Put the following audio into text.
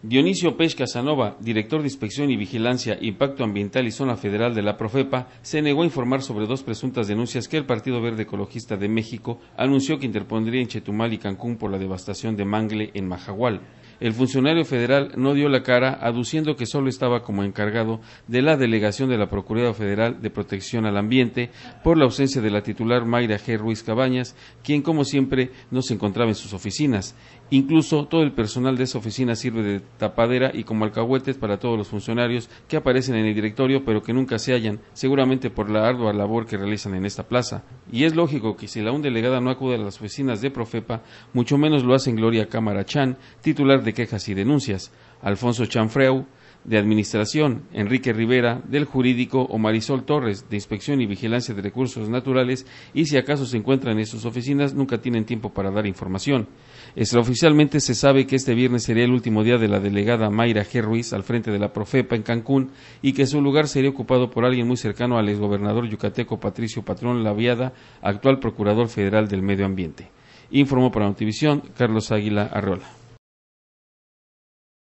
Dionisio Pech Casanova, director de Inspección y Vigilancia, Impacto Ambiental y Zona Federal de la Profepa, se negó a informar sobre dos presuntas denuncias que el Partido Verde Ecologista de México anunció que interpondría en Chetumal y Cancún por la devastación de mangle en Majahual el funcionario federal no dio la cara, aduciendo que solo estaba como encargado de la delegación de la Procuraduría Federal de Protección al Ambiente por la ausencia de la titular Mayra G. Ruiz Cabañas, quien como siempre no se encontraba en sus oficinas. Incluso todo el personal de esa oficina sirve de tapadera y como alcahuetes para todos los funcionarios que aparecen en el directorio pero que nunca se hallan, seguramente por la ardua labor que realizan en esta plaza. Y es lógico que si la un delegada no acude a las oficinas de Profepa, mucho menos lo hace Gloria Cámara Chan, titular de quejas y denuncias, Alfonso Chanfreu, de Administración, Enrique Rivera, del Jurídico, o Marisol Torres, de Inspección y Vigilancia de Recursos Naturales, y si acaso se encuentran en sus oficinas, nunca tienen tiempo para dar información. Extraoficialmente se sabe que este viernes sería el último día de la delegada Mayra G. Ruiz al frente de la Profepa en Cancún y que su lugar sería ocupado por alguien muy cercano al exgobernador yucateco Patricio Patrón Laviada, actual Procurador Federal del Medio Ambiente. Informó para Notivisión Carlos Águila Arreola.